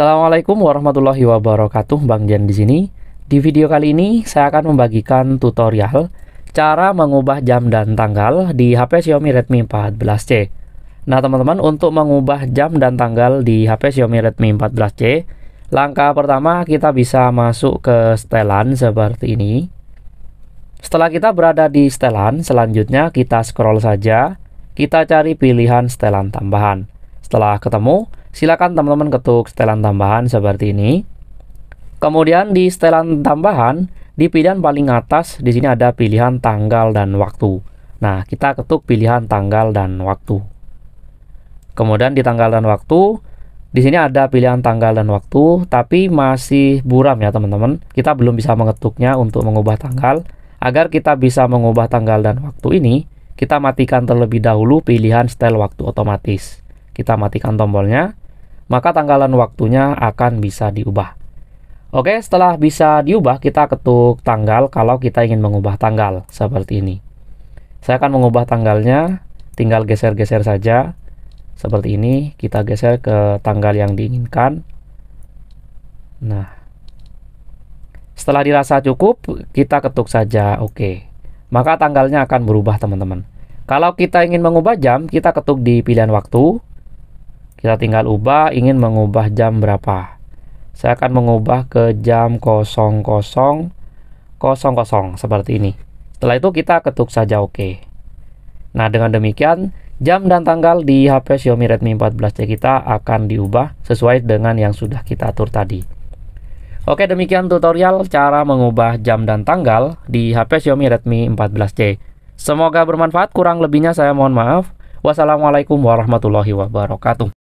Assalamualaikum warahmatullahi wabarakatuh, Bang Jan di sini. Di video kali ini saya akan membagikan tutorial cara mengubah jam dan tanggal di HP Xiaomi Redmi 14C. Nah, teman-teman, untuk mengubah jam dan tanggal di HP Xiaomi Redmi 14C, langkah pertama kita bisa masuk ke setelan seperti ini. Setelah kita berada di setelan, selanjutnya kita scroll saja, kita cari pilihan setelan tambahan. Setelah ketemu, Silakan teman-teman ketuk setelan tambahan seperti ini. Kemudian di setelan tambahan, di pilihan paling atas di sini ada pilihan tanggal dan waktu. Nah, kita ketuk pilihan tanggal dan waktu. Kemudian di tanggal dan waktu, di sini ada pilihan tanggal dan waktu, tapi masih buram ya teman-teman. Kita belum bisa mengetuknya untuk mengubah tanggal. Agar kita bisa mengubah tanggal dan waktu ini, kita matikan terlebih dahulu pilihan setel waktu otomatis kita matikan tombolnya, maka tanggalan waktunya akan bisa diubah. Oke, setelah bisa diubah, kita ketuk tanggal kalau kita ingin mengubah tanggal seperti ini. Saya akan mengubah tanggalnya, tinggal geser-geser saja. Seperti ini, kita geser ke tanggal yang diinginkan. Nah, setelah dirasa cukup, kita ketuk saja oke. OK. Maka tanggalnya akan berubah, teman-teman. Kalau kita ingin mengubah jam, kita ketuk di pilihan waktu, kita tinggal ubah ingin mengubah jam berapa. Saya akan mengubah ke jam 0000 seperti ini. Setelah itu kita ketuk saja oke. Nah, dengan demikian jam dan tanggal di HP Xiaomi Redmi 14C kita akan diubah sesuai dengan yang sudah kita atur tadi. Oke, demikian tutorial cara mengubah jam dan tanggal di HP Xiaomi Redmi 14C. Semoga bermanfaat, kurang lebihnya saya mohon maaf. Wassalamualaikum warahmatullahi wabarakatuh.